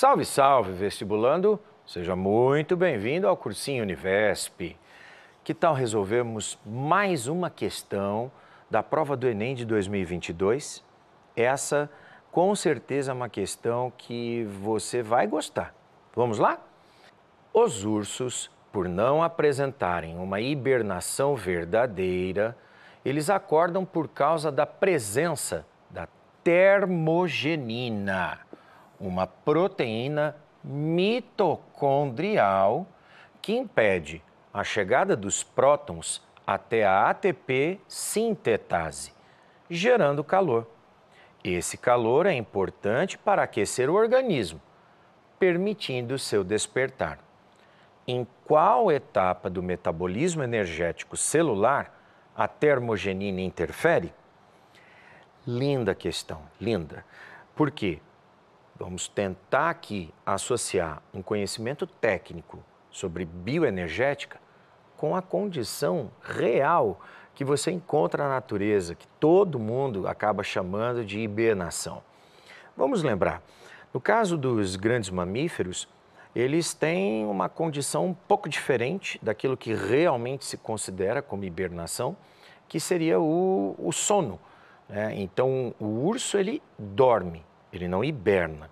Salve, salve, vestibulando! Seja muito bem-vindo ao cursinho Univesp. Que tal resolvermos mais uma questão da prova do Enem de 2022? Essa, com certeza, é uma questão que você vai gostar. Vamos lá? Os ursos, por não apresentarem uma hibernação verdadeira, eles acordam por causa da presença da termogenina uma proteína mitocondrial que impede a chegada dos prótons até a ATP sintetase, gerando calor. Esse calor é importante para aquecer o organismo, permitindo seu despertar. Em qual etapa do metabolismo energético celular a termogenina interfere? Linda questão, linda. Por quê? Vamos tentar aqui associar um conhecimento técnico sobre bioenergética com a condição real que você encontra na natureza, que todo mundo acaba chamando de hibernação. Vamos lembrar, no caso dos grandes mamíferos, eles têm uma condição um pouco diferente daquilo que realmente se considera como hibernação, que seria o, o sono. Né? Então, o urso ele dorme, ele não hiberna.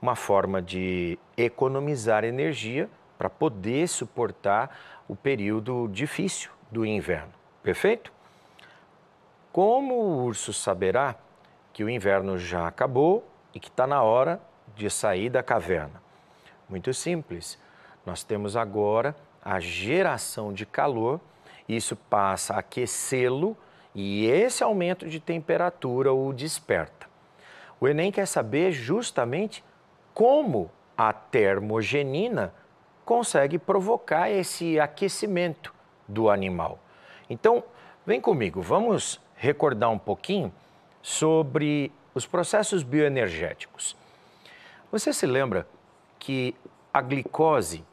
Uma forma de economizar energia para poder suportar o período difícil do inverno. Perfeito? Como o urso saberá que o inverno já acabou e que está na hora de sair da caverna? Muito simples. Nós temos agora a geração de calor, isso passa a aquecê-lo e esse aumento de temperatura o desperta. O Enem quer saber justamente como a termogenina consegue provocar esse aquecimento do animal. Então, vem comigo, vamos recordar um pouquinho sobre os processos bioenergéticos. Você se lembra que a glicose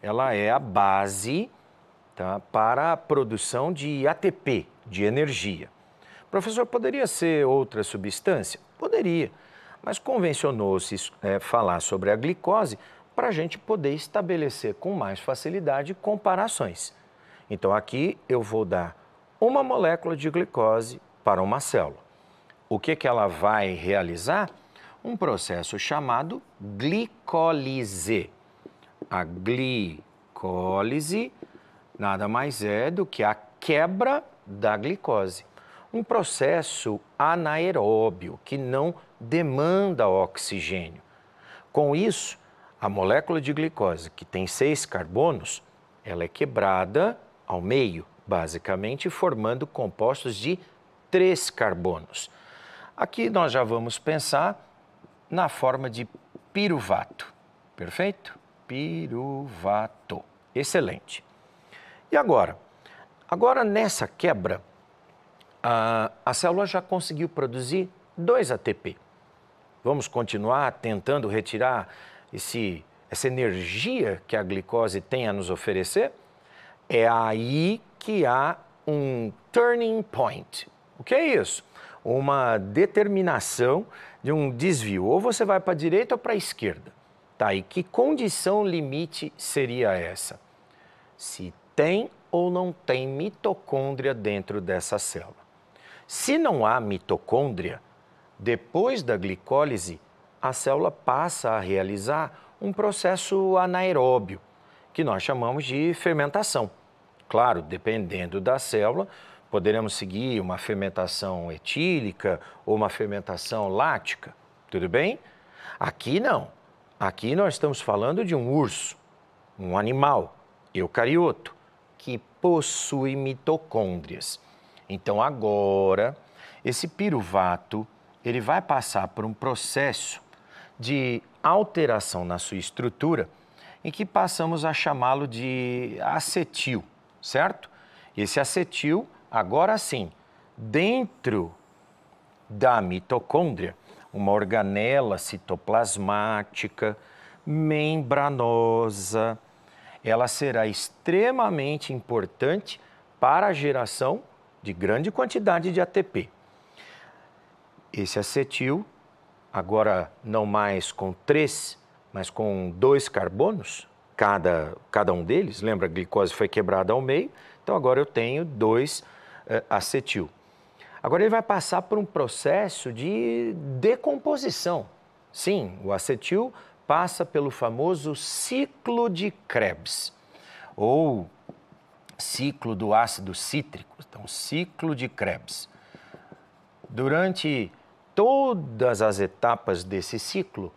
ela é a base tá, para a produção de ATP, de energia. Professor, poderia ser outra substância? Poderia, mas convencionou-se é, falar sobre a glicose para a gente poder estabelecer com mais facilidade comparações. Então, aqui eu vou dar uma molécula de glicose para uma célula. O que, que ela vai realizar? Um processo chamado glicólise. A glicólise nada mais é do que a quebra da glicose um processo anaeróbio que não demanda oxigênio. Com isso, a molécula de glicose, que tem seis carbonos, ela é quebrada ao meio, basicamente formando compostos de três carbonos. Aqui nós já vamos pensar na forma de piruvato, perfeito? Piruvato, excelente. E agora? Agora, nessa quebra, a, a célula já conseguiu produzir 2 ATP. Vamos continuar tentando retirar esse, essa energia que a glicose tem a nos oferecer? É aí que há um turning point. O que é isso? Uma determinação de um desvio. Ou você vai para a direita ou para a esquerda. Tá, e que condição limite seria essa? Se tem ou não tem mitocôndria dentro dessa célula. Se não há mitocôndria, depois da glicólise, a célula passa a realizar um processo anaeróbio, que nós chamamos de fermentação. Claro, dependendo da célula, poderemos seguir uma fermentação etílica ou uma fermentação lática, tudo bem? Aqui não. Aqui nós estamos falando de um urso, um animal eucarioto, que possui mitocôndrias. Então agora esse piruvato ele vai passar por um processo de alteração na sua estrutura em que passamos a chamá-lo de acetil, certo? Esse acetil, agora sim, dentro da mitocôndria, uma organela citoplasmática, membranosa, ela será extremamente importante para a geração de grande quantidade de ATP. Esse acetil, agora não mais com três, mas com dois carbonos, cada, cada um deles, lembra, a glicose foi quebrada ao meio, então agora eu tenho dois uh, acetil. Agora ele vai passar por um processo de decomposição. Sim, o acetil passa pelo famoso ciclo de Krebs, ou ciclo do ácido cítrico, então ciclo de Krebs. Durante todas as etapas desse ciclo,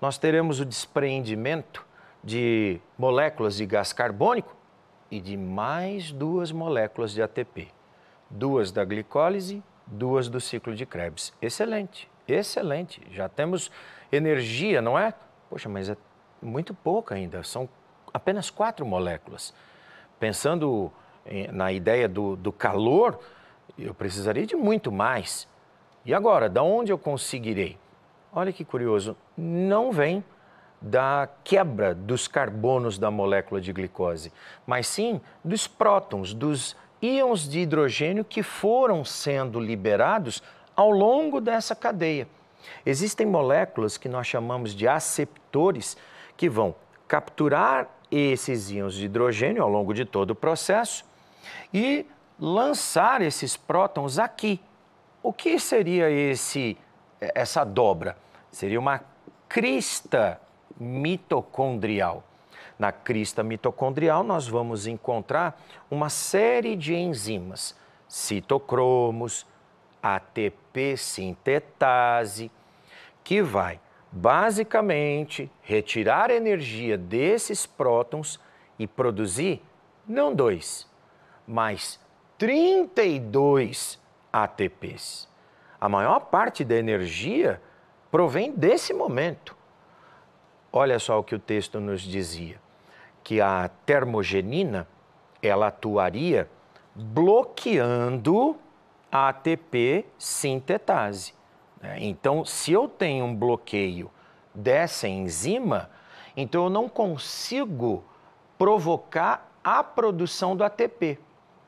nós teremos o desprendimento de moléculas de gás carbônico e de mais duas moléculas de ATP, duas da glicólise, duas do ciclo de Krebs. Excelente, excelente. Já temos energia, não é? Poxa, mas é muito pouco ainda, são apenas quatro moléculas. Pensando na ideia do, do calor, eu precisaria de muito mais. E agora, da onde eu conseguirei? Olha que curioso, não vem da quebra dos carbonos da molécula de glicose, mas sim dos prótons, dos íons de hidrogênio que foram sendo liberados ao longo dessa cadeia. Existem moléculas que nós chamamos de aceptores que vão capturar esses íons de hidrogênio ao longo de todo o processo e lançar esses prótons aqui. O que seria esse é, essa dobra? Seria uma crista mitocondrial. Na crista mitocondrial nós vamos encontrar uma série de enzimas, citocromos, ATP sintetase, que vai basicamente retirar energia desses prótons e produzir não dois, mas 32 ATPs. A maior parte da energia provém desse momento. Olha só o que o texto nos dizia, que a termogenina ela atuaria bloqueando a ATP sintetase. Né? Então, se eu tenho um bloqueio dessa enzima, então eu não consigo provocar a produção do ATP.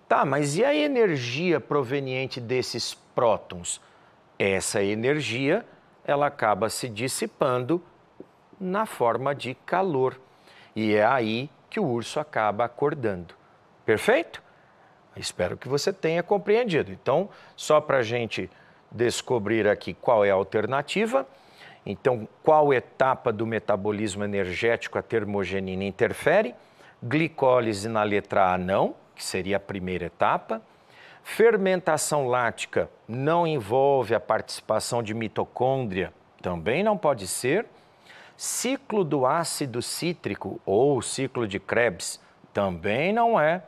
Tá, mas e a energia proveniente desses prótons? Essa energia, ela acaba se dissipando na forma de calor. E é aí que o urso acaba acordando. Perfeito? Espero que você tenha compreendido. Então, só para a gente descobrir aqui qual é a alternativa. Então, qual etapa do metabolismo energético a termogenina interfere? Glicólise na letra A não, que seria a primeira etapa. Fermentação lática não envolve a participação de mitocôndria, também não pode ser. Ciclo do ácido cítrico ou ciclo de Krebs também não é.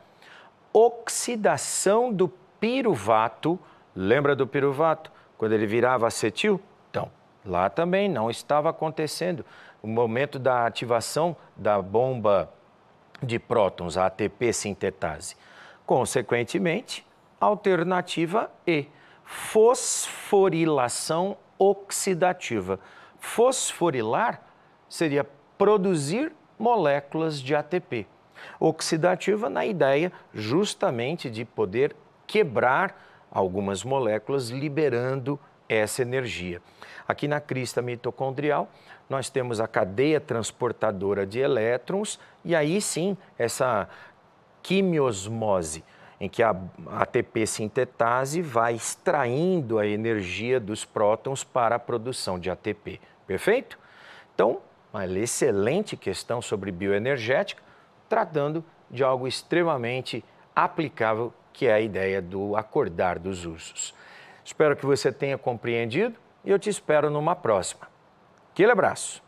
Oxidação do piruvato Lembra do piruvato? Quando ele virava acetil? Então, lá também não estava acontecendo. O momento da ativação da bomba de prótons, a ATP sintetase. Consequentemente, alternativa E, fosforilação oxidativa. Fosforilar seria produzir moléculas de ATP. Oxidativa na ideia justamente de poder quebrar algumas moléculas liberando essa energia. Aqui na crista mitocondrial, nós temos a cadeia transportadora de elétrons e aí sim essa quimiosmose, em que a ATP sintetase vai extraindo a energia dos prótons para a produção de ATP. Perfeito? Então, uma excelente questão sobre bioenergética, tratando de algo extremamente aplicável que é a ideia do acordar dos ursos. Espero que você tenha compreendido e eu te espero numa próxima. Aquele abraço!